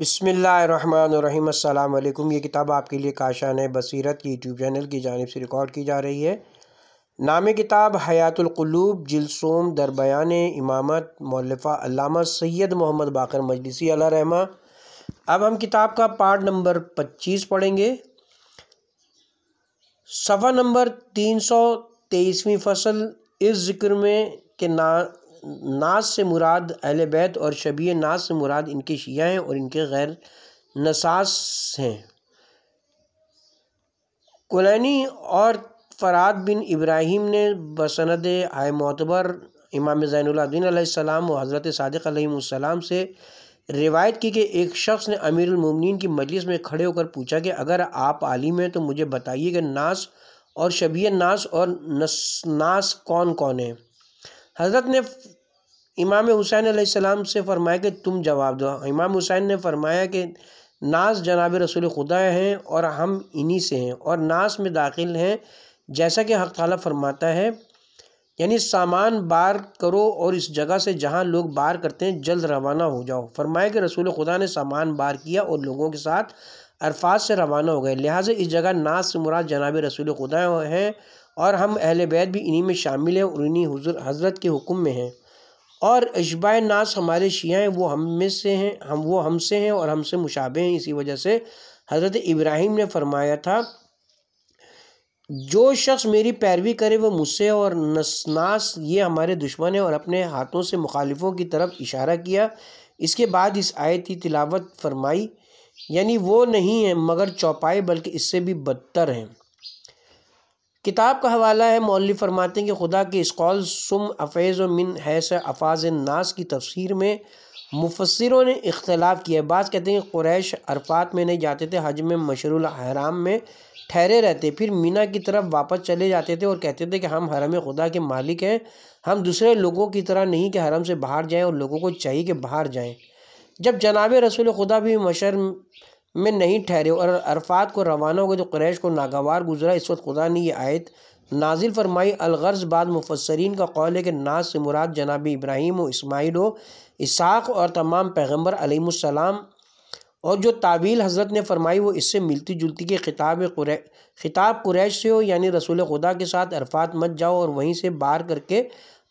बसमिलीम अल्लाम ये किताब आपके लिए काशान बसीरत की यूट्यूब चैनल की जानब से रिकॉर्ड की जा रही है नाम किताब हयातुलकलूब जिलसोम दरबयान इमामत मौलफ़ा अलामा सैद मोहम्मद बाकर मजलिसी अला रहमा अब हम किताब का पार्ट नंबर पच्चीस पढ़ेंगे सफ़ा नंबर तीन सौ तेईसवीं फसल इस ज़िक्र में के ना नाज से मुराद अहल बैत और शबी नाज से मुराद इनके शिया हैं और इनके गैर नसास हैं कुलैनी और फ़राद बिन इब्राहिम ने बसंद आय मोतबर इमाम ज़ैनदीन व हज़रत सदक़लम से रिवायत की कि एक शख्स ने अमीरमिन की मजलिस में खड़े होकर पूछा कि अगर आप आलिम हैं तो मुझे बताइए कि नास और शबी नास और नस नास कौन कौन है हज़रत ने इमाम हुसैन आसमाम से फ़रमाया कि तुम जवाब दो इमाम हुसैन ने फरमाया कि नाज जनाब रसूल खुदा हैं और हम इन्हीं से हैं और नाज में दाखिल हैं जैसा कि हक तला फरमाता है यानी सामान बार करो और इस जगह से जहाँ लोग बार करते हैं जल्द रवाना हो जाओ फरमाया कि रसूल खुदा ने सामान बार किया और लोगों के साथ अरफात से रवाना हो गए लिहाजा इस जगह नाज से मुराद जनाब रसूल खुदा हैं और हम अहल बैत भी इन्हीं में शामिल हैं और इन्हीं हज़रत के हुक्म में हैं और अशबा नास हमारे शिया हैं वो हम में से हैं हम वो हमसे हैं और हमसे मुशाबे हैं इसी वजह से हज़रत इब्राहिम ने फरमाया था जो शख्स मेरी पैरवी करे वह मुझसे और नसनास ये हमारे दुश्मन है और अपने हाथों से मुखालिफों की तरफ इशारा किया इसके बाद इस आयत की तिलावत फरमाई यानी वो नहीं है मगर चौपाए बल्कि इससे भी बदतर हैं किताब का हवाला है मौल फरमाते हैं कि खुदा के इसकॉल सुम अफेज़ मिन हैस अफाज नास की तफसीर में मुफसरों ने इख्तलाफ किया बाज़ कहते हैं क्रैश अरफात में नहीं जाते थे हज में मशरुल हराम में ठहरे रहते फिर मीना की तरफ वापस चले जाते थे और कहते थे कि हम हरम खुदा के मालिक हैं हम दूसरे लोगों की तरह नहीं कि हरम से बाहर जाएँ और लोगों को चाहिए कि बाहर जाएँ जब जनाब रसूल खुदा भी मशर में नहीं ठहरे और अरफात को रवाना हो गए तो क्रैश को नागवार गुजरा इस वक्त खुदा ने यह आयत नाजिल फरमाई अलगर्ज बाद मुफसरीन का कौल है कि नाज से मुराद जनाब इब्राहिम व इसमाइल व इसाक और तमाम पैगम्बर आलम और जो तावील हज़रत ने फरमाई वो इससे मिलती जुलती के खिताब खिताब कुरैश से हो यानी रसूल खुदा के साथ अरफात मत जाओ और वहीं से बाहर करके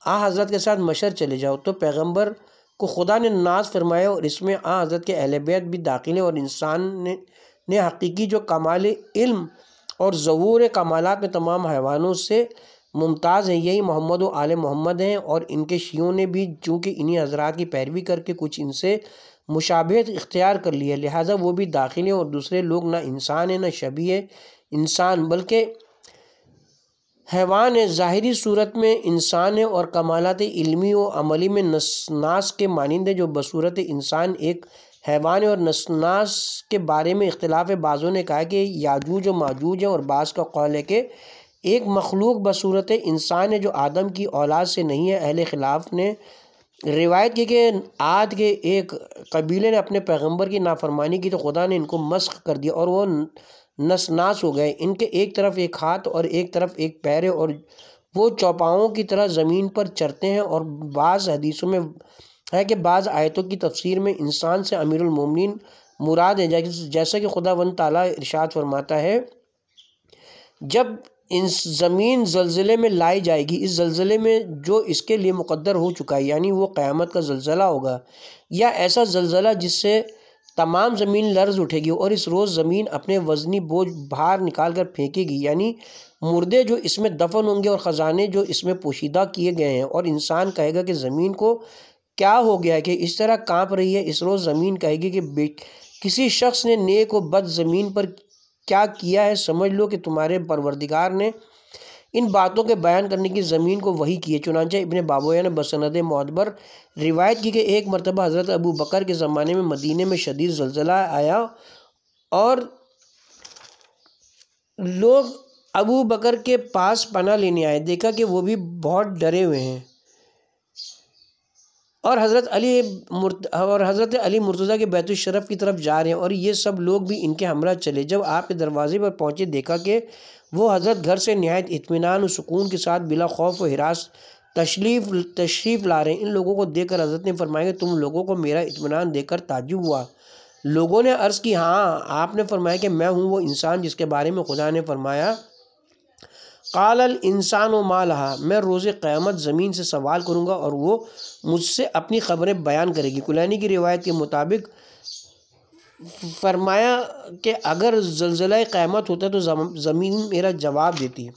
आ हज़रत के साथ मशर चले जाओ तो पैगम्बर को खुदा ने नाज फरमाया और इसमें आ हज़रत के अहल बैत भी दाखिल और इंसान ने ने हकीकी जो कमाल इल्म और ज़वूर कमाल में तमाम हैवानों से मुमताज़ हैं यही मोहम्मद व आल मोहम्मद हैं और इनके शीयों ने भी चूँकि इन्हीं हजरात की पैरवी करके कुछ इनसे मुशाबत इख्तियार कर लिया लिहाजा वो भी दाखिल हैं और दूसरे लोग ना इंसान है ना शबी है इंसान बल्कि हैवान है ज़ाहरी सूरत में इंसान है और कमालत इलमी व अमली में नसनास के मानंद है जो बसूरत इंसान एक हैवान है और नसनास के बारे में इख्तलाफ बाज़ों ने कहा कि याजूज व माजूज है और बाज़ का कौल है कि एक मखलूक बसूरत इंसान है जो आदम की औलाद से नहीं है अहल खिलाफ ने रिवायत की कि आद के एक कबीले ने अपने पैगम्बर की नाफरमानी की तो खुदा ने इनको मस्ख कर दिया और वह नस नाश हो गए इनके एक तरफ एक हाथ और एक तरफ एक पैर है और वो चौपाओं की तरह ज़मीन पर चरते हैं और बाज़ हदीसों में है कि बाज़ आयतों की तफसीर में इंसान से अमीरमिन मुराद है जैसा कि खुदा वन ताला इरशाद फरमाता है जब इन ज़मीन जलजिले में लाई जाएगी इस जलजिले में जो इसके लिए मुकद्दर हो चुका है यानी वो क़्यामत का जलजिला होगा या ऐसा जलजिला जिससे तमाम ज़मीन लर्ज उठेगी और इस रोज़ ज़मीन अपने वजनी बोझ बाहर निकाल कर फेंकेगी यानी मुर्दे जो इसमें दफन होंगे और ख़जाने जो इसमें पोशीदा किए गए हैं और इंसान कहेगा कि ज़मीन को क्या हो गया है कि इस तरह काँप रही है इस रोज़ ज़मीन कहेगी कि किसी शख्स ने नेक व बद ज़मीन पर क्या किया है समझ लो कि तुम्हारे परवरदिगार ने इन बातों के बयान करने की ज़मीन को वही किए चुनाचा इबन बाबोया ने बसनत मतबर रिवायत की कि एक मरतबा हज़रत अबू बकर के ज़माने में मदीने में शदीद जलजिला आया और लोग अबू बकर के पास पना लेने आए देखा कि वो भी बहुत डरे हुए हैं और हज़रत अली और हज़रत अली मुर्तज़ा के बैतुलशरफ़ की तरफ जा रहे हैं और ये सब लोग भी इनके हमरा चले जब आपके दरवाज़े पर पहुँचे देखा कि वो हज़रत घर से नहायत इतमान और सुकून के साथ बिला खौफ व हिरास तशरीफ तशरीफ़ ला रहे हैं इन लोगों को देखकर हज़रत ने फरमाया कि तुम लोगों को मेरा इतमान देखकर ताजुब हुआ लोगों ने अर्ज़ की हाँ आपने फरमाया कि मैं हूँ वो इंसान जिसके बारे में खुदा ने फरमाया कालल इंसान व माँ लहा मैं रोज़ क़्यामत ज़मीन से सवाल करूँगा और वो मुझसे अपनी ख़बरें बयान करेगी कुलैनी की रिवायत के मुताबिक फरमाया कि अगर जलजिला क़्यामत होता तो ज़मीन मेरा जवाब देती है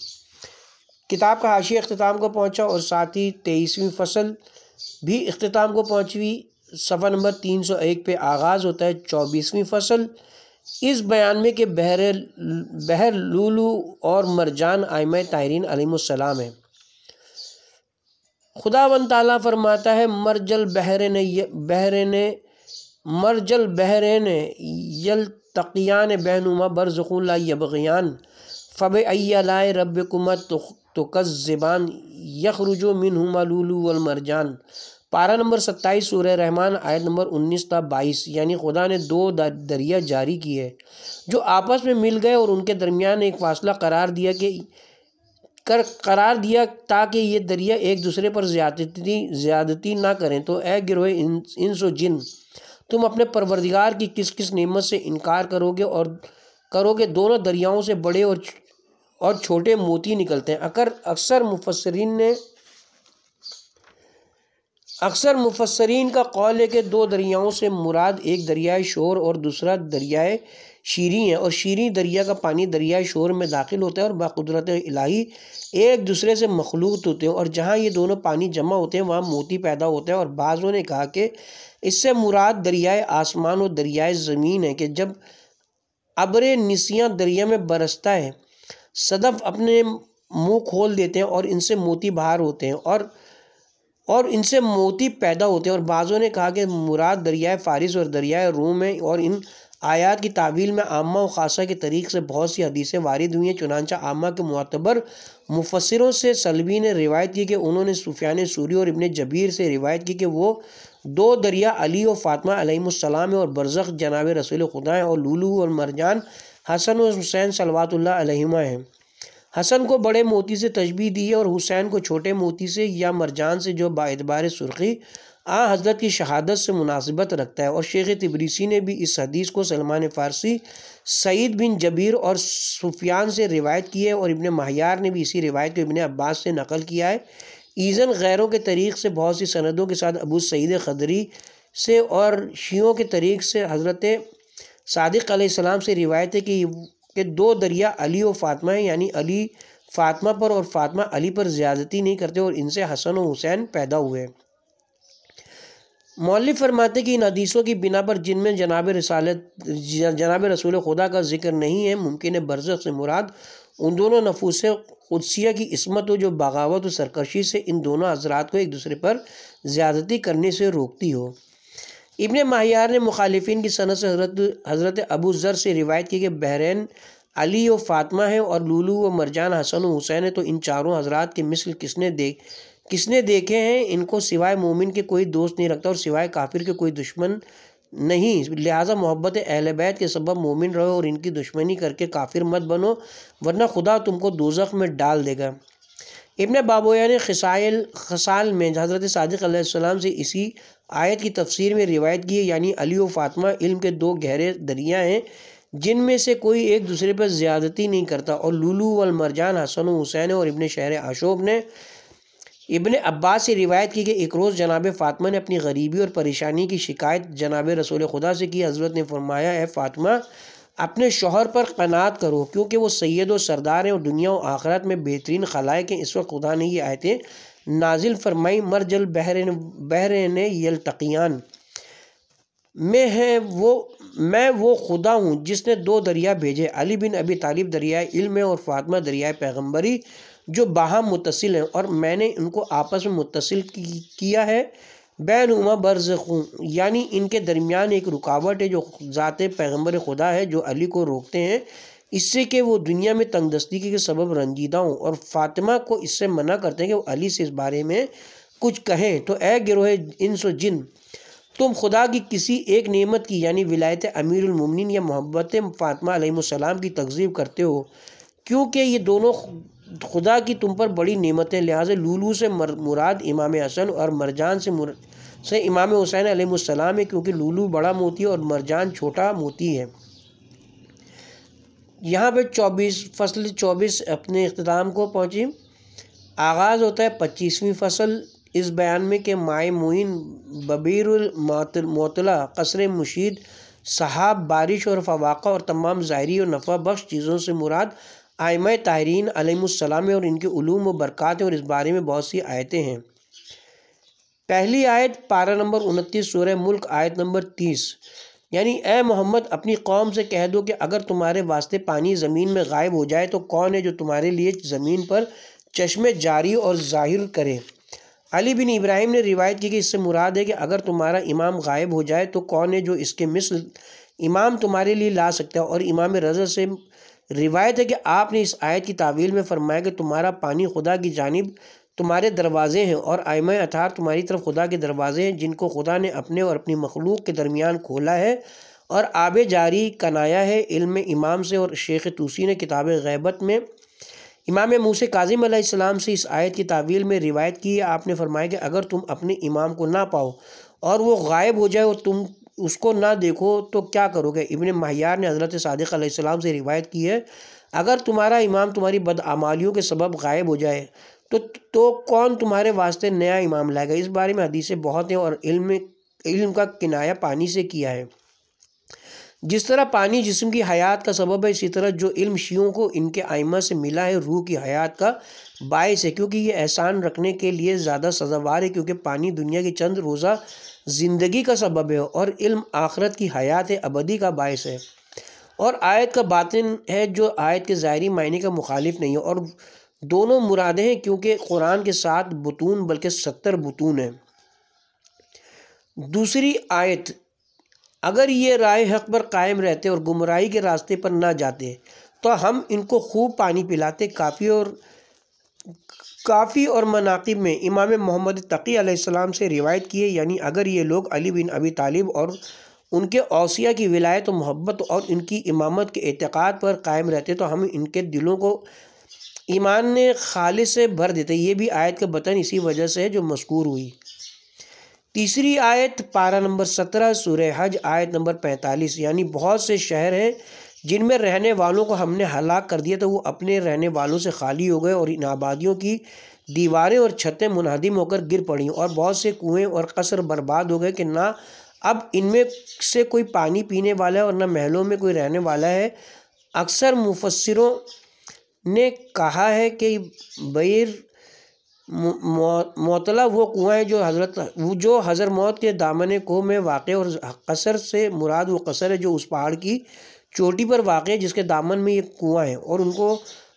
किताब का हाशिया अख्ताम को पहुँचा और साथ ही तेईसवीं फसल भी अख्ताम को पहुँचवी सफ़ा नंबर तीन सौ एक पर आगाज़ होता है चौबीसवीं फसल इस बयान में कि बहर बहर लूलू और मरजान आयम ताहरीन आलम है खुदा वन ताली फरमाता है मरजल बहर ने बहर ने मरजल बहरेन तकियान बहनुमा बरजुला यबगियान फ़ब अलाय रब कुमत ज़बान यखरुजो मिनहुमा लूलू वलमरजान पारा नंबर सत्ताईस सूर्य रहमान आयत नंबर उन्नीस था बाईस यानी खुदा ने दो दरिया जारी किए जो आपस में मिल गए और उनके दरमियान एक फासला करार दिया कि कर करार दिया ताकि ये दरिया एक दूसरे पर ज़्यादती ज़्यादती ना करें तो ए गिरोह इन सो जिन तुम अपने परवरदिगार की किस किस नेमत से इनकार करोगे और करोगे दोनों दरियाओं से बड़े और और छोटे मोती निकलते हैं अकर अक्सर मुफसरीन ने अक्सर मुफसरीन का कौल है कि दो दरियाओं से मुराद एक दरियाए शोर और दूसरा दरियाए शीरी है और शीरी दरिया का पानी दरियाए शोर में दाखिल होता है और बाक़ुदरत इलाही एक दूसरे से मखलूत होते हैं और जहाँ ये दोनों पानी जमा होते हैं वहाँ मोती पैदा होते हैं और बाज़ों ने कहा कि इससे मुराद दरियाए आसमान और दरियाए ज़मीन है कि जब अबर नसियाँ दरिया में बरसता है सदफ़ अपने मुंह खोल देते हैं और इनसे मोती बाहर होते हैं और और इनसे मोती पैदा होते हैं और बाज़ों ने कहा कि मुराद दरियाए फ़ारिस और दरियाए रूम है और इन आयात की तावील में आमा और खासा के तरीक़ से बहुत सी हदीसें वारिद हुई हैं चुनानचा आमा के मतबर मुफसरों से सलबी ने रिवायत की कि उन्होंने सुफियान सूरी और इबन जबीर से रिवायत की कि वो दो दरिया अली और फातमा अलैहिस्सलाम और बरज़ जनाब रसूल ख़ुदाएँ और लूलू और मरजान हसन और हुसैन सलवातुल्लाह अलैहिमा हैं हसन को बड़े मोती से तजबी दी है और हुसैन को छोटे मोती से या मरजान से जो बातबार सुर्खी आ हज़रत की शहादत से मुनासिबत रखता है और शेख तिबरीसी ने भी इस हदीस को सलमान फ़ारसी सईद बिन जबीर और सुफियान से रिवायत की है और इबन माहियार ने भी इसी रिवायत को इबन अब्बास से नकल किया है ईज़न गैरों के तरीक़ से बहुत सी सनदों के साथ अबू सईद खदरी से और शीयों के तरीक़ से हज़रत सदक से रिवायत है कि के दो दरिया अली और फातमा हैं यानी अली फ़ातिमा पर और फ़ातिमा अली पर ज़्यादती नहीं करते और इनसे हसन और हुसैन पैदा हुए मौलिक फरमाते कि इन हदीसों की बिना पर जिनमें जनाब रसालत जनाब रसूल खुदा का जिक्र नहीं है मुमकिन बरज़ से मुराद उन दोनों नफूस खुदसिया की इसमत हो जो बगावत और सरकशी से इन दोनों हजरात को एक दूसरे पर ज़्यादती करने से रोकती हो इबन माहियार ने मुखालिफिन की सनत से हजरत हजरत अबू ज़र से रिवायत की कि बहरेन अली व फातमा हैं और लूलू व मरजान हसन व हुसैन है तो इन चारों हजरात के मिसल किसने देख किसने देखे हैं इनको सिवाय मोमिन के कोई दोस्त नहीं रखता और सिवाय काफिर के कोई दुश्मन नहीं लिहाजा मोहब्बत अहल बैत के सबब मोमिन रहो और इनकी दुश्मनी करके काफिर मत बनो वरना खुदा तुमको दोजख में डाल देगा इबन बाबोया ने खसाइल खसाल में हज़रत सदक़ से इसी आयत की तफसीर में रिवायत की है यानी अली और फातमा इल्म के दो गहरे दरिया हैं जिनमें से कोई एक दूसरे पर ज़्यादती नहीं करता और लुलू वल मरजान हसन हुसैन और इबन शहर आशोब ने इबन अब्बास से रिवायत की कि एक रोज़ जनाब फ़ातिमा ने अपनी गरीबी और परेशानी की शिकायत जनाब रसूल खुदा से की हज़रत ने फरमाया है फ़ातिमा अपने शोहर पर कनात करो क्योंकि वो सैद व सरदार हैं और दुनिया और आखरत में बेहतरीन खलाए के इस वक्त खुदा ने ये आयतें नाजिल फरमाई मर जल बहरन बहरन यलतकियान में है वो मैं वो खुदा हूँ जिसने दो दरिया भेजे अली बिन अबी तालिब दरिया इल्म और फातमा दरिया पैगम्बरी जो बाहम मुतसिल हैं और मैंने उनको आपस में मुतसिल की, किया है बैन उमा यानी इनके दरमियान एक रुकावट है जो ज़ात पैगम्बर खुदा है जो अली को रोकते हैं इससे कि वो दुनिया में तंगदस्ती के सबब रंजीदा हों और फातिमा को इससे मना करते हैं कि वो अली से इस बारे में कुछ कहें तो ए गिरोह इंस जिन तुम खुदा की किसी एक नेमत की यानी विलायत अमीरमिन या मोहब्बत फ़ातिमा सलाम की तकजीब करते हो क्योंकि ये दोनों खुदा की तुम पर बड़ी नियमतें लिहाजा लूलू से मर, मुराद इमाम हसन और मरजान से मुर, से इमाम हुसैन अलैहिस्सलाम है क्योंकि लूलू बड़ा मोती है और मरजान छोटा मोती है यहाँ पे चौबीस फसल चौबीस अपने अख्ताम को पहुँची आगाज़ होता है पच्चीसवीं फसल इस बयान में कि माए मुइन मोतला कसर मुशीद साहब बारिश और फवाक़ा और तमाम ज़ाहरी और नफा बख्श चीज़ों से मुराद आयम तायरीन आलम और इनके ूम व बरक़ात और इस बारे में बहुत सी आयतें हैं पहली आयत पारा नंबर उनतीस सूर्य मुल्क आयत नंबर तीस यानी ए मोहम्मद अपनी कौम से कह दो कि अगर तुम्हारे वास्ते पानी ज़मीन में गायब हो जाए तो कौन है जो तुम्हारे लिए ज़मीन पर चश्मे जारी और जाहिर करे अली बिन इब्राहिम ने रिवायत की कि इससे मुराद है कि अगर तुम्हारा इमाम गायब हो जाए तो कौन है जो इसके मिसल इमाम तुम्हारे लिए ला सकता है और इमाम रजा से रिवायत है कि आपने इस आयत की तावील में फरमाया कि तुम्हारा पानी खुदा की जानब तुम्हारे दरवाज़े हैं और आयम अथार तुम्हारी तरफ खुदा के दरवाज़े हैं जिनको खुदा ने अपने और अपनी मखलूक के दरमियान खोला है और आब जारी कनाया है इल्म इमाम से और शेख तूसी ने किताब गैबत में इमाम मूस काजिम आसमाम से इस आयत की तावील में रिवायत की आपने फरमाया कि अगर तुम अपने इमाम को ना पाओ और वो गायब हो जाए और तुम उसको ना देखो तो क्या करोगे इबन महार ने हज़रत सदक से रिवायत की है अगर तुम्हारा इमाम तुम्हारी बदआमालियों के सबब गायब हो जाए तो तो कौन तुम्हारे वास्ते नया इमाम लाएगा इस बारे में हदीसें बहुत हैं और इल्म इल्म का किनाया पानी से किया है जिस तरह पानी जिसम की हयात का सबब है इसी तरह जो इल्म शियों को इनके आइमा से मिला है रूह की हयात का बायस है क्योंकि ये एहसान रखने के लिए ज़्यादा सजावार है क्योंकि पानी दुनिया की चंद रोज़ा ज़िंदगी का सबब है और इल्म आखरत की हयात अबदी का बायस है और आयत का बातिन है जो आयत के ज़ाहरी मायने का मुखालिफ नहीं है और दोनों मुरादें हैं क्योंकि कुरान के साथ बतून बल्कि सत्तर बतून हैं दूसरी आयत अगर ये राय हक पर कायम रहते और गुमराही के रास्ते पर ना जाते तो हम इनको खूब पानी पिलाते काफ़ी और काफ़ी और मनाकब में इमाम मोहम्मद तकी आसमाम से रिवायत किए यानी अगर ये लोग अली बिन अबी तालिब और उनके ओसिया की विलायत मोहब्बत और इनकी इमामत के अतक़ाद पर कायम रहते तो हम इनके दिलों को ईमान ने खालिश से भर देते ये भी आयत के बतन इसी वजह से है जो मशकूर हुई तीसरी आयत पारा नंबर सत्रह सूर्य हज आयत नंबर पैंतालीस यानी बहुत से शहर हैं जिनमें रहने वालों को हमने हलाक कर दिया तो वो अपने रहने वालों से खाली हो गए और इन आबादियों की दीवारें और छतें मुनहदिम होकर गिर पड़ी और बहुत से कुएँ और कसर बर्बाद हो गए कि ना अब इनमें से कोई पानी पीने वाला है और न महलों में कोई रहने वाला है अक्सर मुफसरों ने कहा है कि बैर मोतला वो कुआँ जो हज़रत जो हज़र मौत के दामन को में वाक़ और कसर से मुराद वो कसर है जो उस पहाड़ की चोटी पर वाक़ जिसके दामन में ये कुआँ है और उनको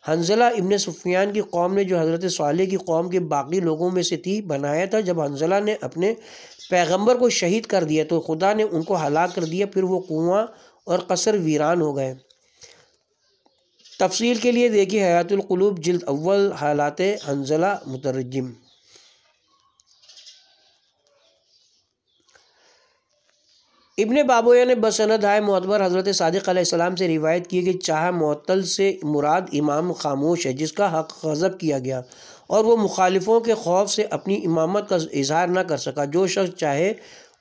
हंजला इबन सुफियान की कौम ने जो हज़रत साले की कौम के बाकी लोगों में से थी बनाया था जब हंजला ने अपने पैगंबर को शहीद कर दिया तो खुदा ने उनको हलाक कर दिया फिर वो कुआँ और कसर वीरान हो गए तफसील के लिए देखिए हयातुल्कलूब जल्द अव्वल हालात हंजला मुतरजम इबन बाबोया ने बसनद हाय मतबर हज़रत सदक़्लाम से रिवायत की कि चाह मअल से मुराद इमाम खामोश है जिसका हक गज़ब किया गया और वो मुखालफों के खौफ से अपनी इमामत का इजहार ना कर सका जो शख्स चाहे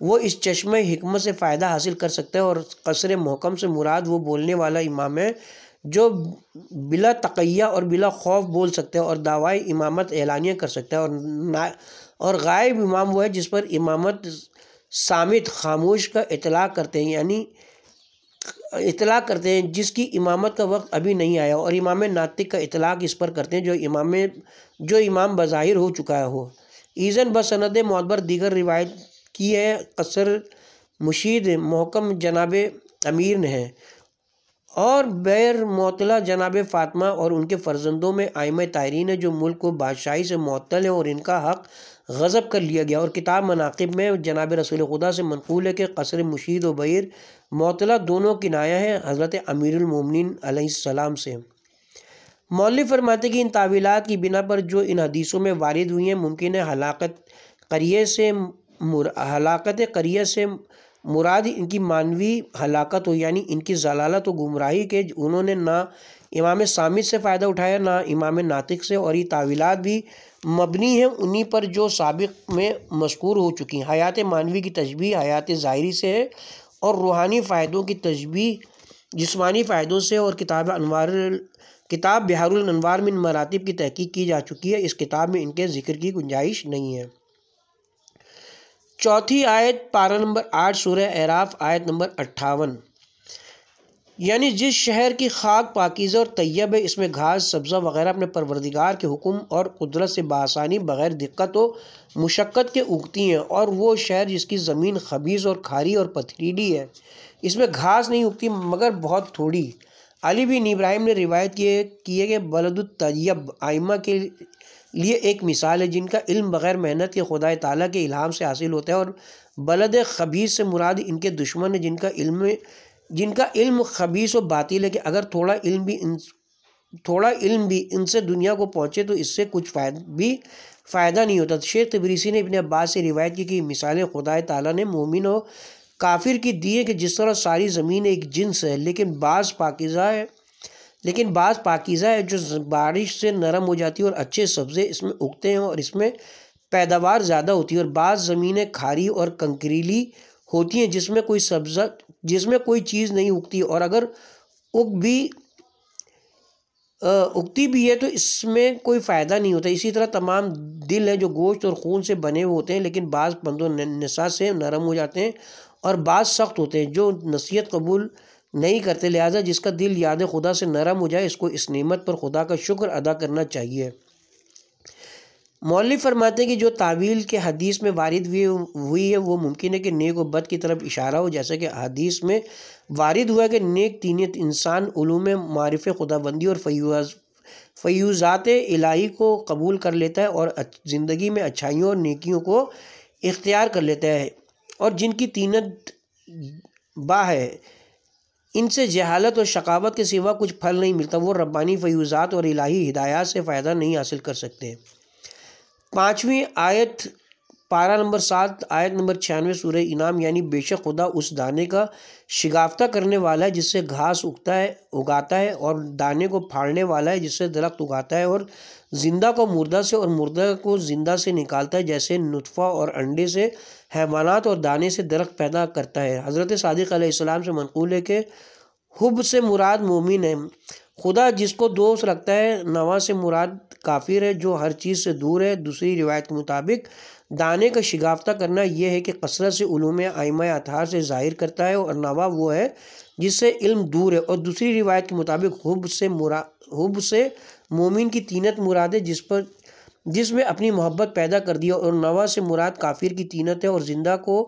वो इस चश्म हमत से फ़ायदा हासिल कर सकता है और कसर महकम से मुराद वो बोलने वाला इमाम है जो बिला तकैया और बिला खौफ बोल सकते हैं और दावाई इमामत ऐलानिया कर सकते हैं और ना और गायब इमाम वो है जिस पर इमामत सामित खामोश का इतला करते हैं यानी इतला करते हैं जिसकी इमामत का वक्त अभी नहीं आया और इमाम नातिक का इतलाक इस पर करते हैं जो इमाम जो इमाम बज़ाहिर हो चुका है हो ईज़न बसनद मतबर दीगर रिवायत की है कसर मुशीद महकम जनाब अमीर ने है और बैर मतला जनाब फ़ातमा और उनके फ़र्जंदों में आयम तायरीन है जो मुल्क को बादशाही से मअतल है और इनका हक़ गज़ब कर लिया गया और किताब मनाकब में जनाब रसूल खुदा से मनकूल है कि कसर मुशीद व बैर मतला दोनों किनाया है हज़रत अमीरमिन सलाम से मौल फरमाते कि इन तावीलات की बिना पर जो इन हदीसों में वारद हुई हैं मुमकिन है हलाकत करिए से हलाकत करिए से मुराद इनकी मानवी हलाकत हो यानी इनकी जलालत व गुमराही के उन्होंने ना इमाम सामिद से फ़ायदा उठाया ना इमाम नातिक से और ये तावीलात भी मबनी हैं उन्हीं पर जो सबक में मशकूर हो चुकी हैं हयात मानवी की तशबी हयात ज़ाहरी से है और रूहानी फ़ायदों की तशबी जिसमानी फ़ायदों से और किताब अनवार किताब बिहारुल अनवार में इन मरातब की तहकीक की जा चुकी है इस किताब में इनके ज़िक्र की गुंजाइश नहीं है चौथी आयत पारा नंबर आठ सूर्य एराफ आयत नंबर अट्ठावन यानी जिस शहर की खाक पाकिज़ और तैयब है इसमें घास सब्ज़ा वगैरह अपने परवरदिगार के हुक्म और कुदरत से बासानी बग़ैर दिक्कत व मुशक्क़त के उगती हैं और वो शहर जिसकी ज़मीन खबीज़ और खारी और पथरीली है इसमें घास नहीं उगती मगर बहुत थोड़ी अली बिन इब्राहिम ने रिवायत किए किए गए बलदुल तैयब आइमा के लिए एक मिसाल है जिनका इल्म बग़ैर मेहनत के खुदा ताली के इल्हाम से हासिल होता है और बलद खबीस से मुराद इनके दुश्मन है जिनका इल्म जिनका इल्म खबीस और बातिल है कि अगर थोड़ा इल्म भी इन थोड़ा इल्म भी इनसे दुनिया को पहुँचे तो इससे कुछ फायद भी फ़ायदा नहीं होता शेख तबरीसी ने अपने अब्बास से रिवायत की कि मिसालें खुदा ताली ने मोमिन और काफिर की दी है कि जिस तरह सारी ज़मीन एक जिन्स है लेकिन बाज़ पाकिज़ा है लेकिन हम्म। बाज़ पाकिज़ा है जो बारिश से नरम हो जाती है और अच्छे सब्ज़े इसमें उगते हैं और इसमें पैदावार ज़्यादा होती है और बाज़ ज़मीनें खारी और कंकरीली होती हैं जिसमें कोई सब्ज़ा जिसमें कोई चीज़ नहीं उगती और अगर उग भी उगती भी है तो इसमें कोई फ़ायदा नहीं होता इसी तरह तमाम दिल हैं जो गोश्त और खून से बने हुए होते हैं लेकिन बाज़ पंदो नशा से नरम हो जाते हैं और बाज़ सख्त होते हैं जो नसीहत कबूल नहीं करते लिहाजा जिसका दिल याद खुदा से नरम हो जाए इसको इस नियमत पर खुदा का शुक्र अदा करना चाहिए मौलिक फरमाते हैं कि जो तावील के हदीस में वारद हुई हुई है वो मुमकिन है कि नेक व बद की तरफ इशारा हो जैसे कि हदीस में वारद हुआ कि नेक तीनीत इंसान उलूम मारफ़ खुदाबंदी और फयूज फयूज़ात इलाही को कबूल कर लेता है और ज़िंदगी में अच्छाइयों और नेकियों को इख्तियार कर लेता है और जिनकी तीनत बा है इनसे जहालत और शकावत के सिवा कुछ फल नहीं मिलता वो रब्बानी फयूज़ात और इलाही हिदायत से फ़ायदा नहीं हासिल कर सकते पाँचवीं आयत पारा नंबर सात आयत नंबर छियानवे सूर्य इनाम यानी बेशक खुदा उस दाने का शिगाफ्ता करने वाला है जिससे घास उगता है उगाता है और दाने को फाड़ने वाला है जिससे दरख्त उगाता है और जिंदा को मुर्दा से और मुर्दा को जिंदा से निकालता है जैसे नुतफ़ा और अंडे से हैवानात और दाने से दरख्त पैदा करता है हज़रत सदक से मनकूल है कि हुब से मुराद मोमिन है खुदा जिसको दोस्त रखता है नवा से मुराद काफिर है जो हर चीज़ से दूर है दूसरी रिवायत के मुताबिक दाने का शिगाफ्ता करना यह है कि कसरत से उलूम आइमा अतार से ज़ाहिर करता है और नवा वो है जिससे इल्म दूर है और दूसरी रिवायत के मुताबिक हुब से मुरा हुब से मोमिन की तीनत मुराद है जिस पर जिसमें अपनी मोहब्बत पैदा कर दिया और नवा से मुराद काफिर की तीनत है और ज़िंदा को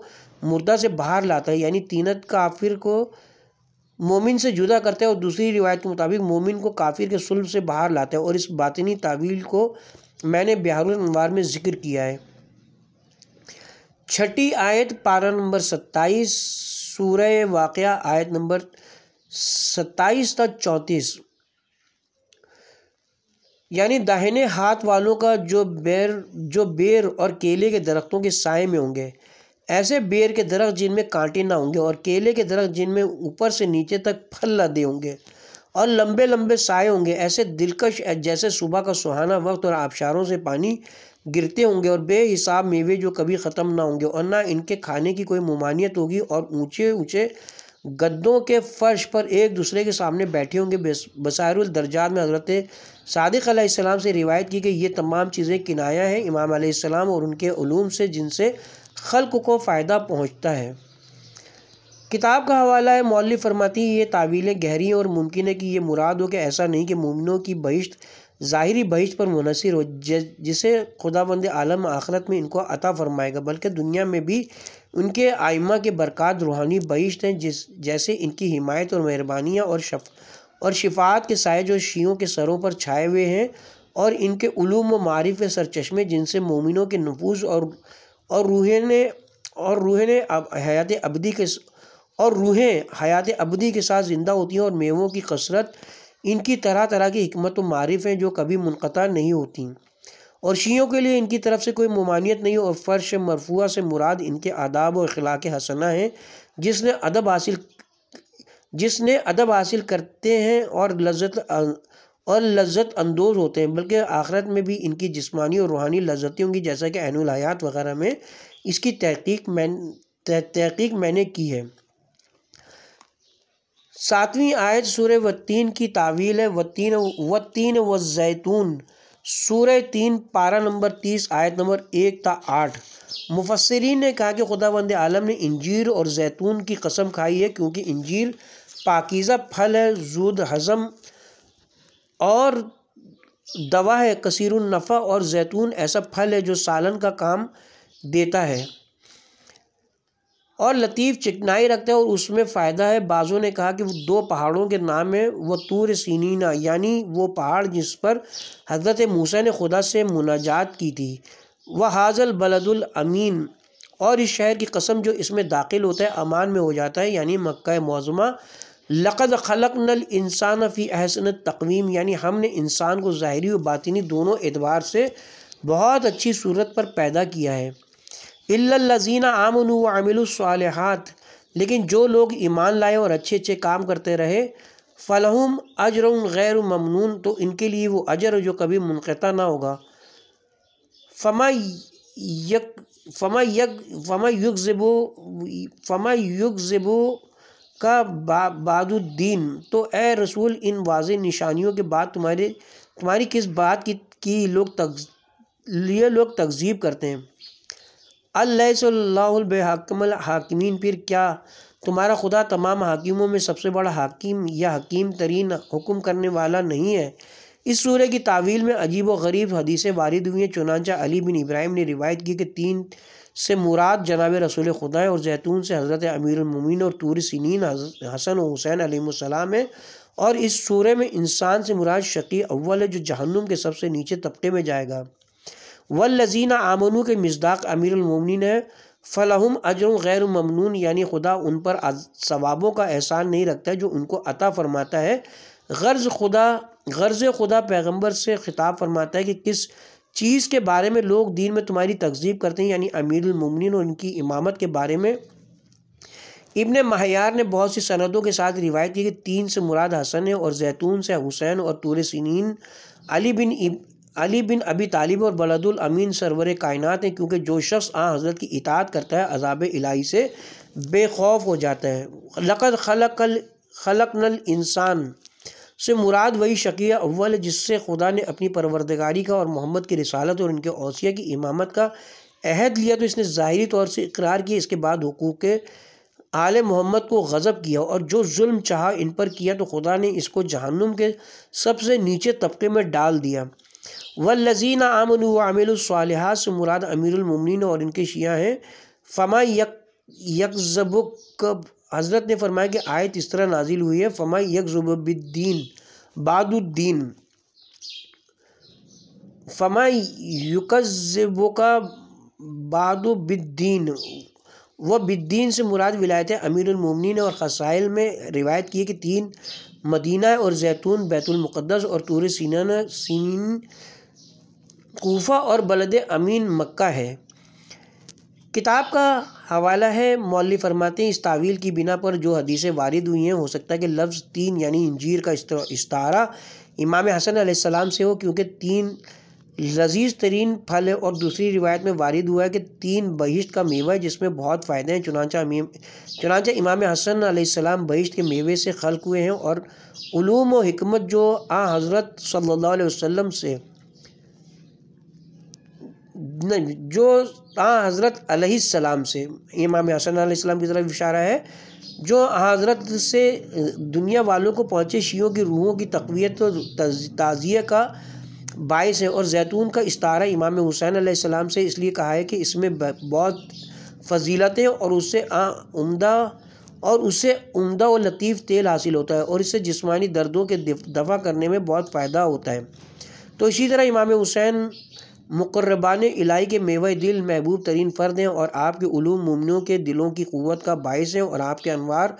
मुर्दा से बाहर लाता है यानी तीनत काफिर को मोमिन से जुदा करता है और दूसरी रिवायत के मुताबिक मोमिन को काफिर के सुल्ब से बाहर लाता है और इस बातनी तावील को मैंने बिहार अनवार में ज़िक्र किया है छठी आयत पारा नंबर सत्ताईस सूर्य वाक़ आयत नंबर सत्ताईस तक चौंतीस यानी दाहिने हाथ वालों का जो बेर जो बेर और केले के दरख्तों के साय में होंगे ऐसे बेर के दरख्त जिनमें कांटे ना होंगे और केले के दरख्त जिनमें ऊपर से नीचे तक फल दे होंगे और लंबे लंबे साए होंगे ऐसे दिलकश जैसे सुबह का सुहाना वक्त और आबशारों से पानी गिरते होंगे और बेहिसाब मेवे जो कभी ख़त्म ना होंगे और ना इनके खाने की कोई ममानियत होगी और ऊंचे ऊंचे गद्दों के फर्श पर एक दूसरे के सामने बैठे होंगे बसारुल दर्जात में हज़रत सादिक सलाम से रिवायत की कि ये तमाम चीज़ें किनाया हैं इमाम आसमाम और उनके ूम से जिनसे खल्क को फ़ायदा पहुँचता है किताब का हवाला है मौल फरमाती ये तावीलें गहरी हैं और मुमकिन है कि ये मुराद हो कि ऐसा नहीं कि मुमिनों की बहिश्त ज़ाहरी बहिश पर मुनसर हो जिसे खुदा बंद आलम आखरत में इनको अता फ़रमाएगा बल्कि दुनिया में भी उनके आइमा के बरक़ात रूहानी बहिश्त हैं जिस जैसे इनकी हिमायत और मेहरबानियाँ और शफ और शिफात के साय जो शीयों के सरों पर छाए हुए हैं और इनके उलूम व मारिफ सरचमे जिनसे मोमिनों के नफूस और और रूहें ने और रूहें ने अब हयात अबदी के और रूहें हयात अबदी के साथ ज़िंदा होती हैं और मेवों की कसरत इनकी तरह तरह की हमत व मारिफ़ हैं जो कभी मुनक़ा नहीं होती और शीयों के लिए इनकी तरफ से कोई ममानियत नहीं और फ़र्श मरफूआ से मुराद इनके आदाब और अखलाक हसना हैं जिसने अदब हासिल जिसने अदब हासिल करते हैं और लज्जत और लज्जत अंदोज होते हैं बल्कि आखरत में भी इनकी जिसमानी और रूहानी लज्जतें होंगी जैसा कि हयात वगैरह में इसकी तहकीक मैं तहकीक मैंने की है सातवीं आयत सूर्य व तीन की तावील है व तीन व तीन व जैतून सूर्य तीन पारा नंबर तीस आयत नंबर एक था आठ मुफसरीन ने कहा कि खुदा वंद आलम ने इंजीर और जैतून की कसम खाई है क्योंकि इंजीर पाकिज़ा फल है जूद हज़म और दवा है नफ़ा और जैतून ऐसा फल है जो सालन का काम देता है और लतीफ़ चिकनाई रखते हैं और उसमें फ़ायदा है बाज़ों ने कहा कि वो दो पहाड़ों के नाम है वह तूर सीनीना यानी वो पहाड़ जिस पर हज़रत मूसा ने खुदा से मुनाजात की थी वह हाजल बलदुल अमीन और इस शहर की कसम जो इसमें दाखिल होता है अमान में हो जाता है यानी मक्का मौजमा लक़द खलक नल इंसान फ़ी अहसन तकवीम यानी हमने इंसान को ज़ाहरी व बातनी दोनों एतबार से बहुत अच्छी सूरत पर पैदा किया है इल्लल्लजीना आमन व आमिलसालहत लेकिन जो लोग ईमान लाए और अच्छे अच्छे काम करते रहे फ़लहम अजर गैर ममनून तो इनके लिए वो अजर जो कभी मुनता ना होगा फमा यक फमा यक फमा युग ज़बो का बा, बादुद्दीन तो ए रसूल इन वाज निशानियों के बाद तुम्हारे तुम्हारी किस बात की, की लोग तक लिए लोग तकजीब करते हैं अल्लाहबल हाकिमीन फिर क्या तुम्हारा खुदा तमाम हाकिमों में सबसे बड़ा हाकिम या हकीम तरीन हुक्म करने वाला नहीं है इस सूर्य की तावील में अजीब व गरीब हदीसें वारिद हुई हैं चुनाचा अली बिन इब्राहिम ने रिवायत की कि तीन से मुराद जनाब रसूल खुदा और जैतून से हज़रत अमीर अमीरमिन और तूर सिनीन हसन और हुसैन आलम है और इस सूर्य में इंसान से मुराद शकी अव्वल है जो जहन्नुम के सबसे नीचे तबके में जाएगा वल्लजीना आमनू के मजदाक अमीरमन है फ़लहम अजर गैर ममनून यानी खुदा उन पर सवाबों का एहसान नहीं रखता है जो उनको अता फरमाता है गर्ज़ खुदा गर्ज़ खुदा पैगम्बर से ख़िताब फरमाता है कि किस चीज़ के बारे में लोग दीन में तुम्हारी तकजीब करते हैं यानी अमीरमिन और उनकी इमामत के बारे में इबन महायार ने बहुत सी सनदों के साथ रिवायत की कि तीन से मुराद हसन है और जैतून से हुसैन और तूर सीनिन अली बिन अली बिन अभी तालिब और बलदुल अमीन सरवर कायनात हैं क्योंकि जो शख्स आ हज़रत की इतात करता है अजाब इलाही से बेखौफ हो जाता है लक़द खलक खलक नल इंसान से मुराद वही शकिया अव्वल जिससे खुदा ने अपनी परवरदगारी का और मोहम्मद की रसालत और इनके ओसिया की इमामत का अहद लिया तो इसने ज़ाहरी तौर से इकरार किया इसके बाद हकूक़ के आल मोहम्मद को गज़ब किया और जो जुल्म चाह इन पर किया तो खुदा ने इसको जहन्नुम के सबसे नीचे तबके में डाल दिया वल्लजीना आमन वामिलसालहा से मुराद अमीरमिन और इनके शिया हैं फमा यक यकजबुक हज़रत ने फरमाया कि आयत इस तरह नाजिल हुई है फमा यकजुबद्दीन बादुद्दीन फमा युकजबुका बादुबिद्दीन वह बिद्दीन से मुराद विलायत है अमीरमिन और खसाइल में रिवायत की है कि तीन मदीना और जैतून बैतुलमक़दस और तूर सीना सीन कोफा और बलद अमीन मक्का है किताब का हवाला है मौल फरमाते इस तावील की बिना पर जो हदीसें वारिद हुई हैं हो सकता है कि लफ्ज़ तीन यानी इंजीर का इस्तारा इमाम हसन आसमाम से हो क्योंकि तीन लजीज तरीन फल है और दूसरी रिवायत में वारिद हुआ है कि तीन बहिश्त का मेवा है जिसमें बहुत फ़ायदे हैं चुनाचा अमीम चुनाचा इमाम हसन आसमाम बहिश्त के मेवे से खल्क हुए हैं और ूम हमत जो आ हज़रत सल्ला वसम से जो आ हज़रत सलाम से इमाम हसन आसमाम की तरफ इशारा है जो हज़रत से दुनिया वालों को पहुँचे शीयों की रूहों की तकवीत और तज़िया का बायस है और जैतून का इस्तारा इमाम हुसैन आसमाम से इसलिए कहा है कि इसमें बहुत फजीलतें और उससे हाँ, उम्दा और उससे उम्दा और लतीफ़ तेल हासिल होता है और इससे जिसमानी दर्दों के दफ़ा करने में बहुत फ़ायदा होता है तो इसी तरह इमाम हुसैन मुकर्रबान इलाई के मेवा दिल महबूब तरीन फ़र्द हैं और आपके ूम मुमनों के दिलों की क़वत का बायस हैं और आपके अनवार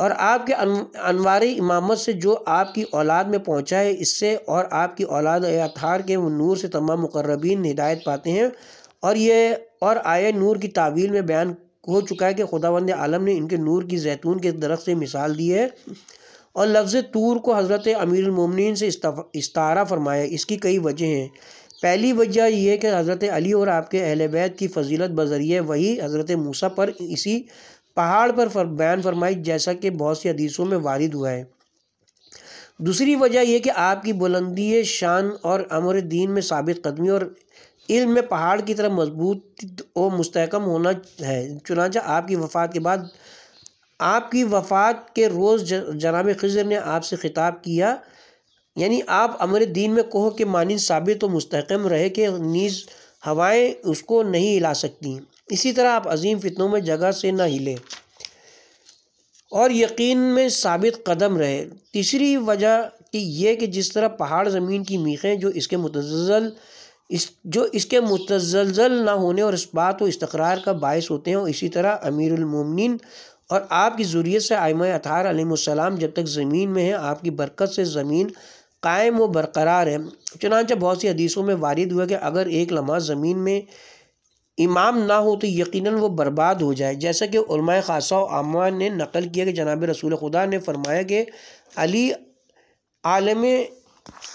और आपके अनवारी इमामत से जो आपकी औलाद में पहुंचा है इससे और आपकी औलाद अथार के नूर से तमाम मुकर्रबीन हिदायत पाते हैं और ये और आए नूर की तावील में बयान हो चुका है कि खुदावंद आलम ने इनके नूर की जैतून के दरख्त से मिसाल दी है और लफ्ज़ तूर को हज़रत अमीरमन से इस्तारा फरमाया इसकी कई वजह हैं पहली वजह यह कि हज़रत अली और आपके अहल बैत की फजीलत बजरिए वही हज़रत मूसा पर इसी पहाड़ पर बयान फरमाई जैसा कि बहुत सी हदीसों में वारिद हुआ है दूसरी वजह यह कि आपकी बुलंदी शान और अमर दीन में साबित कदमी और इल्म में पहाड़ की तरह मजबूत और मुस्तकम होना है चुनाचा आपकी वफ़ात के बाद आपकी वफ़ात के रोज़ जनाब खजर ने आपसे ख़िताब किया यानी आप अमर दीन में कोह के मानी साबित और मुस्तकम रहे कि नीज़ हवाएं उसको नहीं हिला सकती इसी तरह आप अजीम फितनों में जगह से ना हिलें और यकीन में साबित कदम रहे तीसरी वजह कि यह कि जिस तरह पहाड़ ज़मीन की मीखें जो इसके मुतजल इस जो इसके मुतजलजल ना होने और इस बात व इस्तरार का बायस होते हैं और इसी तरह अमीरमिन और आपकी ज़रूरत से आयम अतार आलम जब तक ज़मीन में है आपकी बरकत से ज़मीन कायम व बरकरार है चुनानचा बहुत सी हदीसों में वारद हुआ कि अगर एक लम्हा ज़मीन में इमाम ना हो तो यकीनन वो बर्बाद हो जाए जैसा कि ख़ासा आमा ने नकल किया कि जनाब रसूल खुदा ने फरमाया कि अली आलम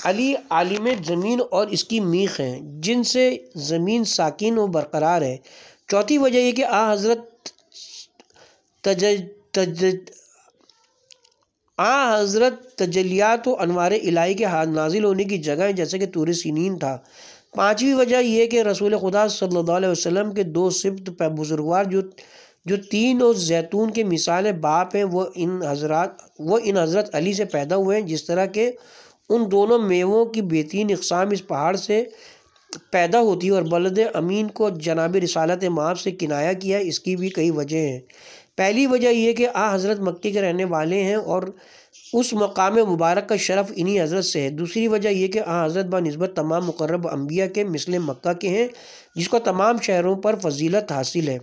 अली आलिम ज़मीन और इसकी मीख हैं जिनसे ज़मीन साकिन व बरकरार है चौथी वजह यह कि आ हज़रत तज तज आ हज़रत तजलियात व अनवार इलाही के हाथ नाजिल होने की जगह है जैसे कि तूर सीनीन था पाँचवीं वजह यह कि रसूल खुदा सल्लल्लाहु अलैहि वसल्लम के दो सिफ्त बुजुर्गवार जो जो तीन और जैतून के मिसाल बाप हैं वो इन हजरत वो इन हज़रत अली से पैदा हुए हैं जिस तरह के उन दोनों मेवों की बेहतरीन इकसाम इस पहाड़ से पैदा होती है और बलद अमीन को जनाब रसालत माप से किनाया किया इसकी भी कई वजह हैं पहली वजह यह कि आ हज़रत मक्के के रहने वाले हैं और उस मकाम मुबारक का शरफ़ इन्हीं हज़रत से है दूसरी वजह यह कि आ हज़रत बनस्बत तमाम मकरब अम्बिया के मिसल मक्का के हैं जिसको तमाम शहरों पर फजीलत हासिल है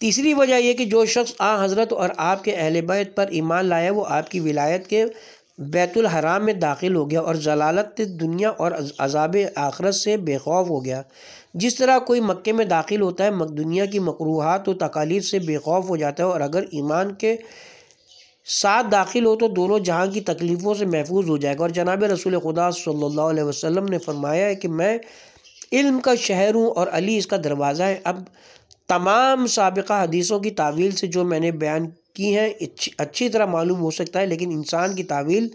तीसरी वजह यह कि जो शख्स आ हज़रत और आपके अहल बैत पर ईमान लाया वो आपकी विलायत के बैतुल हराम में दाखिल हो गया और जलालत दुनिया और अजाब आखरत से बेखौफ हो गया जिस तरह कोई मक्के में दाखिल होता है दुनिया की मकरूहत व तकालीफ से बेखौफ हो जाता है और अगर ईमान के साथ दाखिल हो तो दोनों जहाँ की तकलीफ़ों से महफूज हो जाएगा और जनाब रसूल खुदा सल्लल्लाहु अलैहि वसल्लम ने फरमाया है कि मैं इल्म का शहर हूँ और अली इसका दरवाज़ा है अब तमाम सबका हदीसों की तावील से जो मैंने बयान की हैं अच्छी तरह मालूम हो सकता है लेकिन इंसान की तावील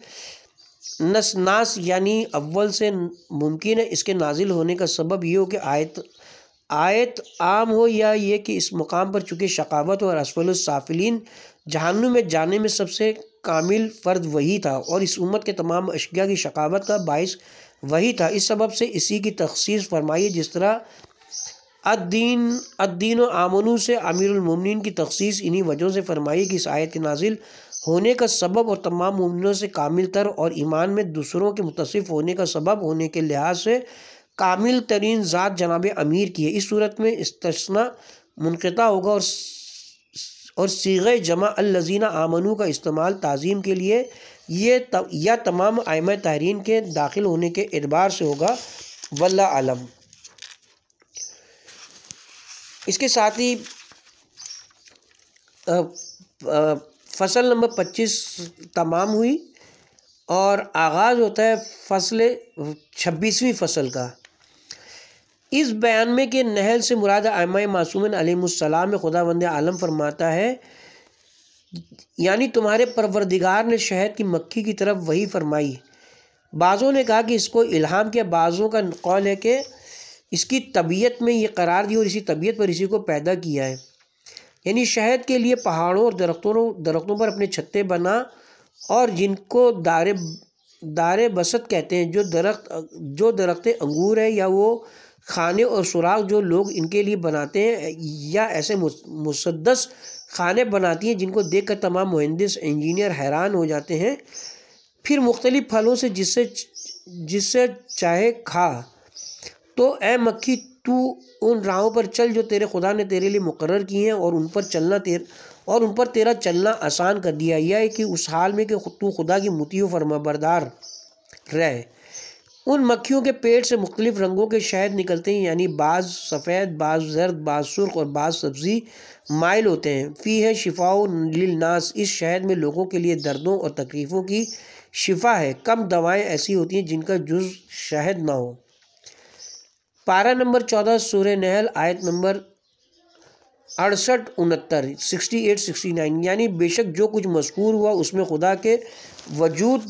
नस नास यानी अव्वल से मुमकिन है इसके नाजिल होने का सबब ये हो कि आयत आयत आम हो या ये कि इस मुकाम पर चूँकि शकावत और असफल जहानु में जाने में सबसे कामिल फ़र्द वही था और इस उम्मत के तमाम अशिया की शकावत का बायस वही था इस सबब से इसी की तखसीस फरमाई जिस तरह अद्दीन अद्दीन आमनू से अमीरमिन की तखसीस इन्हीं वजहों से फरमाई कि इस आयत के नाजिल होने का सबब और तमाम ममिनों से कामिल तर और ईमान में दूसरों के मुतसफ़ होने का सबब होने के लिहाज से कामिल तरीन ज़ात जनाब अमीर की है इस सूरत में तस्ना मुनता होगा और और सीगे जमा अलजीना आमनू का इस्तेमाल तज़ीम के लिए ये या तमाम आयम तहरीन के दाखिल होने के अतबार से होगा वल्ला आलम इसके साथ ही फसल नंबर पच्चीस तमाम हुई और आगाज़ होता है फसल छब्बीसवीं फसल का इस बयान में कि नहल से मुराद आमा मासूम आलिम खुदा वंद आलम फरमाता है यानी तुम्हारे परवरदिगार ने शहद की मक्खी की तरफ वही फरमाई बाज़ों ने कहा कि इसको इल्हाम के बाज़ों का कौल है कि इसकी तबीयत में ये करार दी और इसी तबीयत पर इसी को पैदा किया है यानी शहद के लिए पहाड़ों और दरख्तों दरख्तों पर अपने छत्ते बना और जिनको दारे दारे बसत कहते हैं जो दरख्त जो दरख्त अंगूर है या वो खाने और सुराख जो लोग इनके लिए बनाते हैं या ऐसे मुसदस खाने बनाती हैं जिनको देख कर तमाम मुहंदिस इंजीनियर हैरान हो जाते हैं फिर मुख्तलिफ़ फलों से जिससे जिससे चाहे खा तो ए मक्खी तू उन राहों पर चल जो तेरे खुदा ने तेरे लिए मुकर की हैं और उन पर चलना तेर और उन पर तेरा चलना आसान कर दिया यह है कि उस हाल में कि तू खुदा की मुती फरमाबरदार रहे उन मक्खियों के पेट से मुख्तलिफ रंगों के शहद निकलते हैं यानी बाज़ सफ़ेद बाज़ जर्द बाज़ सुर्ख और बाज़ सब्ज़ी माइल होते हैं फ़ी है शिफाओ लिलनास इस शहद में लोगों के लिए दर्दों और तकलीफ़ों की शिफा है कम दवाएं ऐसी होती हैं जिनका जुज शहद ना हो पारा नंबर चौदह सूर्य नहल आयत नंबर अड़सठ उनहत्तर सिक्सटी एट सिक्सटी नाइन यानी बेशक जो कुछ मशहूर हुआ उसमें खुदा के वजूद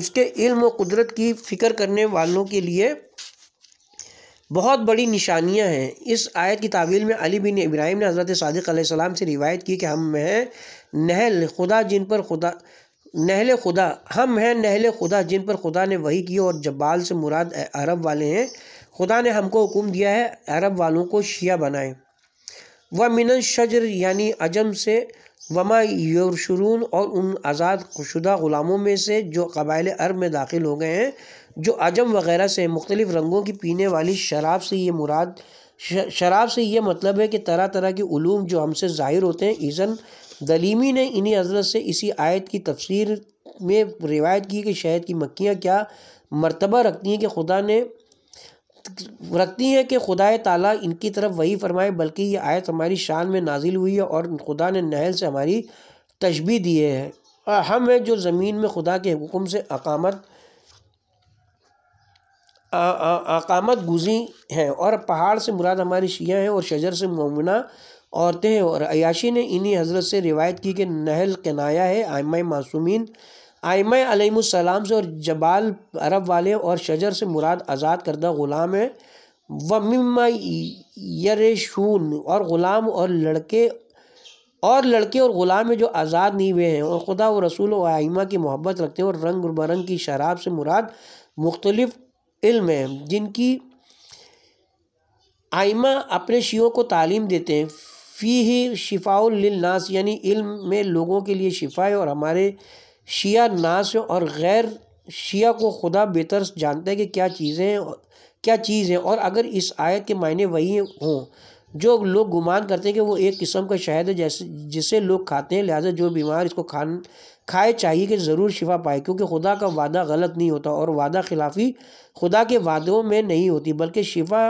उसके इल्म व कुदरत की फ़िक्र करने वालों के लिए बहुत बड़ी निशानियां हैं इस आयत की तावील में अली बिन इब्राहिम ने हज़रत सदक़ से रिवायत की कि हम हैं नहल खुदा जिन पर खुदा नहल खुदा हम हैं नहल खुदा जिन पर खुदा ने वही की और जब्बाल से मुराद अरब वाले हैं खुदा ने हमको हुक्म दिया है अरब वालों को शिया बनाएँ व मिनन शजर यानी अजम से वमा यशरून और उन आज़ाद शुदा ग़ुलामों में से जो कबाइल अरब में दाखिल हो गए हैं जो अजम वगैरह से मुख्तलिफ़ रंगों की पीने वाली शराब से ये मुराद शराब से ये मतलब है कि तरह तरह के ूम जो हमसे ज़ाहिर होते हैं ईज़न दलीमी ने इन्हीं हजरत से इसी आयत की तफसीर में रिवायत की कि शहद की मक्खियाँ क्या मरतबा रखती हैं कि खुदा ने रखती हैं कि खुदा ताला इनकी तरफ वही फरमाए बल्कि ये आयत हमारी शान में नाजिल हुई है और खुदा ने नहल से हमारी तशबी दिए है और हम हैं जो ज़मीन में खुदा के हुक्म से अकामत अकामत गुजी हैं और पहाड़ से मुराद हमारी शिया हैं और शजर से ममुना औरतें हैं और अयाशी ने इन्हीं हजरत से रिवायत की कि नहल कनाया है आयमा मासूमिन आयम आलम से और जबाल अरब वाले और शजर से मुराद आज़ाद करदा ग़ुलाम है व मम्मा यरेशून और ग़ुलाम और लड़के और लड़के और ग़ुलाम में जो आज़ाद नहीं हुए हैं और खुदा व रसूल व आइमा की मोहब्बत रखते हैं और रंग बरंग की शराब से मुराद मुख्तलिफ़ इल्म हैं जिनकी आइमा अपने शियों को तालीम देते हैं फ़ी ही शिफ़ाउलनास यानी इल्म में लोगों के लिए शिफा है और हमारे शिया नास और गैर शिया को खुदा बेहतर जानते हैं कि क्या चीज़ें क्या चीज़ है और अगर इस आयत के मायने वही हों जो लोग गुमान करते हैं कि वो एक किस्म का शहद है जैसे जिसे लोग खाते हैं लिहाजा जो बीमार इसको खान खाए चाहिए कि ज़रूर शिफा पाए क्योंकि खुदा का वादा गलत नहीं होता और वादा खिलाफी खुदा के वादों में नहीं होती बल्कि शिफा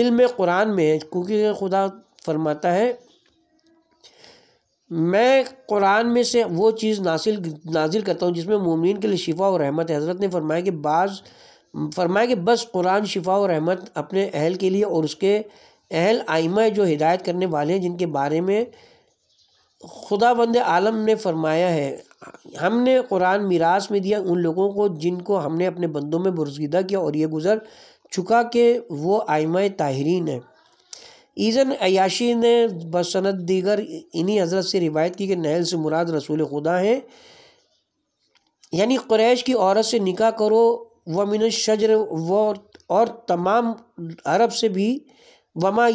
इल्म कुरान में है क्योंकि खुदा फरमाता है मैं कुरान में से वो चीज़ नासिल नाजिल करता हूँ जिसमें मोमिन के लिए शिफा और रहमत है हज़रत ने फरमाया कि बाज़ फरमाया कि बस कुरान शिफा और रहमत अपने अहल के लिए और उसके अहल आइमा जो हिदायत करने वाले हैं जिनके बारे में खुदा बंद आलम ने फरमाया है हमने कुरान मीरास में दिया उन लोगों को जिनको हमने अपने बंदों में बुरजीदा किया और ये गुज़र चुका कि वो आइमा ताहरीन है ईज़न अयाशी ने बसनत दीगर इन्हीं हजरत से रिवायत की कि नहल से मुराद रसूल खुदा हैं यानी क्रैश की औरत से निकाह करो व मिन शजर व और तमाम अरब से भी वमा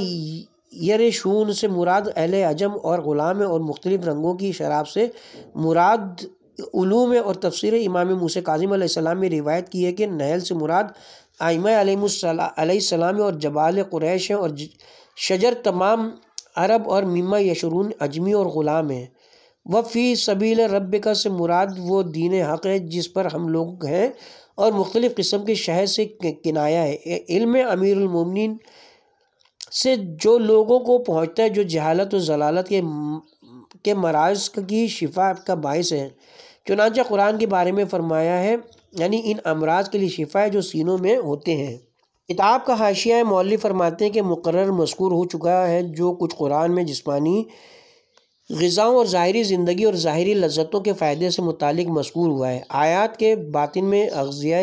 यर शून से मुराद अहल अजम और ग़ुलाम और मुख्तलिफ रंगों की शराब से मुराद ूम और तफसर इमाम मूस काजिम ने रिवायत की है कि नहल से मुराद आयम सलाम और जबाल क्रैश हैं और शजर तमाम अरब और मीमा यशरून अजमी और ग़ुलाम हैं व फ़ी सबील रब का से मुराद वो दीन हक़ है जिस पर हम लोग हैं और मुख्तलिफ़ किस्म के शहर से किनाया है इल्म अमीरमिन से जो लोगों को पहुँचता है जो जहालत और जलालत के के मराज की शिफा का बायस है चुनाचा कुरान के बारे में फरमाया है यानी इन अमराज के लिए शिफा है जो सीनों में होते हैं किताब का हाशिया मौल फरमाते हैं कि मुकर मस्कूर हो चुका है जो कुछ कुरान में जिसमानी गज़ाओं और ज़ाहरी ज़िंदगी और ज़ाहरी लज्जतों के फ़ायदे से मुतक मस्कूर हुआ है आयात के बातिन में अगजिया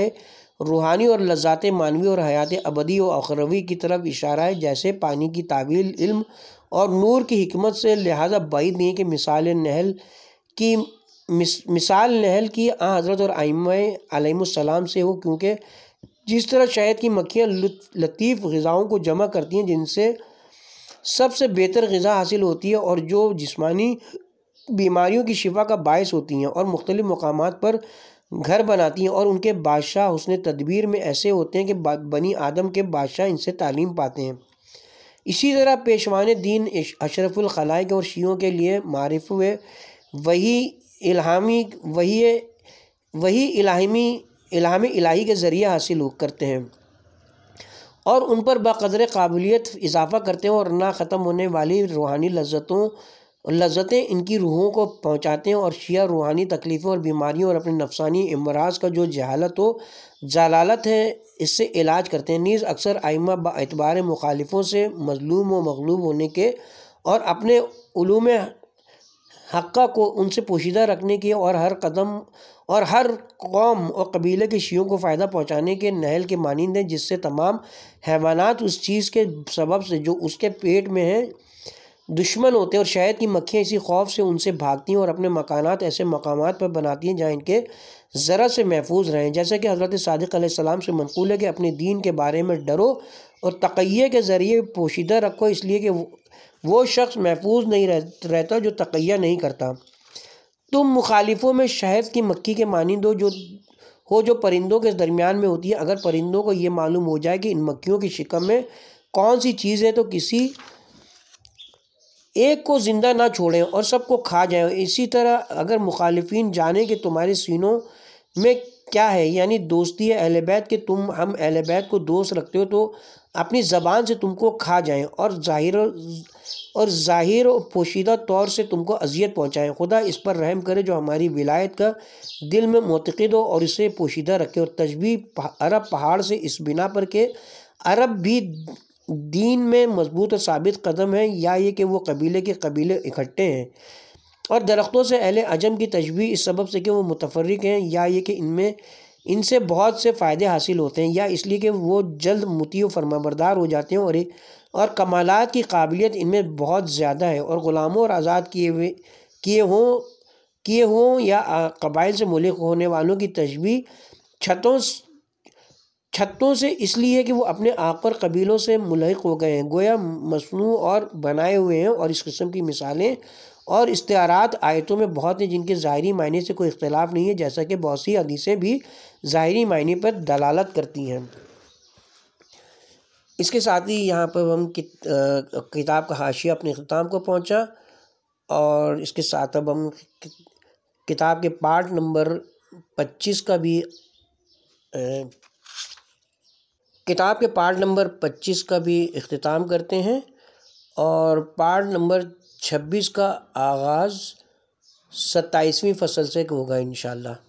रूहानी और लजात मानवी और हयात अबदी और अखरवी की तरफ इशारा है जैसे पानी की तावील इल्म और नूर की हमत से लिहाजा बैद नहीं कि मिसाल नहल की मिस, मिसाल नहल की आ हज़रत और आइम आलम से हो क्योंकि जिस तरह शहद की मक्खियाँ लतीफ़ गज़ाओं को जमा करती हैं जिनसे सबसे बेहतर गज़ा हासिल होती है और जो जिसमानी बीमारियों की शिफा का बायस होती हैं और मुख्तलि मकाम पर घर बनाती हैं और उनके बादशाह उसने तदबीर में ऐसे होते हैं कि बनी आदम के बादशाह इनसे तालीम पाते हैं इसी तरह पेशवान दीन अशरफुल और शीयों के लिए मारफ हुए वही इलामी वही वही इलाहमी इलाम इलाही के ज़रिए हासिल हो करते हैं और उन पर बदर काबिलियत इजाफ़ा करते हैं और ना ख़त्म होने वाली रूहानी लज्जतों लज्जतें इनकी रूहों को पहुँचाते हैं और शिया रूहानी तकलीफ़ों और बीमारियों और अपने नफसानी अमराज का जो जहालत हो जलालत है इससे इलाज करते हैं नीज़ अक्सर आइमा बतबार मुखालफों से मजलूम व मगलूब होने के और अपने हक्का को उनसे पोशीदा रखने के और हर कदम और हर कौम और कबीले के शीयों को फ़ायदा पहुंचाने के नहल के मानंद हैं जिससे तमाम हैवानात उस चीज़ के सबब से जो उसके पेट में है दुश्मन होते हैं और शायद की मक्खियाँ इसी खौफ से उनसे भागती हैं और अपने मकानात ऐसे मकाम पर बनाती हैं जहाँ इनके ज़रा से महफूज रहें जैसे कि हज़रत सदक़्सम से मनकूल है कि अपने दीन के बारे में डरो और तकैये के ज़रिए पोशीदा रखो इसलिए कि वो शख्स महफूज नहीं रहता जो तकैया नहीं करता तुम मुखालिफों में शहद की मक्खी के मानी दो जो हो जो परिंदों के दरमियान में होती है अगर परिंदों को ये मालूम हो जाए कि इन मक्खियों की शिकम में कौन सी चीज़ है तो किसी एक को ज़िंदा ना छोड़ें और सबको खा जाएं इसी तरह अगर मुखालफन जाने कि तुम्हारे सीनों में क्या है यानी दोस्ती है अहल बैत के तुम हम अहल बैत को दोस्त रखते हो तो अपनी ज़बान से तुमको खा जाएं और ज़ाहिर और ज़ाहिर और पोशीदा तौर से तुमको अजियत पहुँचाएँ खुदा इस पर रहम करे जो हमारी विलायत का दिल में मोतद हो और इसे पोशीदा रखे और तजबी अरब पहाड़ से इस बिना पर के अरब भी दीन में मजबूत और साबित कदम है या ये कि वो कबीले के कबीले इकट्ठे हैं और दरख्तों से अहल अजम की तजबी इस सबब से कि वह मुतफरक हैं या ये कि इनमें इनसे बहुत से फ़ायदे हासिल होते हैं या इसलिए कि वो जल्द मुती व फरमाबरदार हो जाते हैं और और कमालत की काबिलियत इनमें बहुत ज़्यादा है और ग़ुलामों और आज़ाद किए हुए किए हों किए हों या कबाइल से मुलिक होने वालों की तशबी छतों छतों से इसलिए कि वो अपने आप पर कबीलों से मलहक हो गए हैं गोया मसनू और बनाए हुए हैं और इस किस्म की मिसालें और इस्तारात आयतों में बहुत हैं जिनके ज़ाहरी मायने से कोई इख्तलाफ नहीं है जैसा कि बहुत सी हदीसें भी ज़ाहरी मायने पर दलालत करती हैं इसके साथ ही यहाँ पर हम किताब का हाशिया अपने अख्ताम को पहुँचा और इसके साथ अब हम किताब के पार्ट नंबर पच्चीस का भी किताब के पार्ट नंबर पच्चीस का भी अख्ताम करते हैं और पार्ट नंबर छब्बीस का आगाज़ सत्ताईसवीं फसल से होगा इन शाला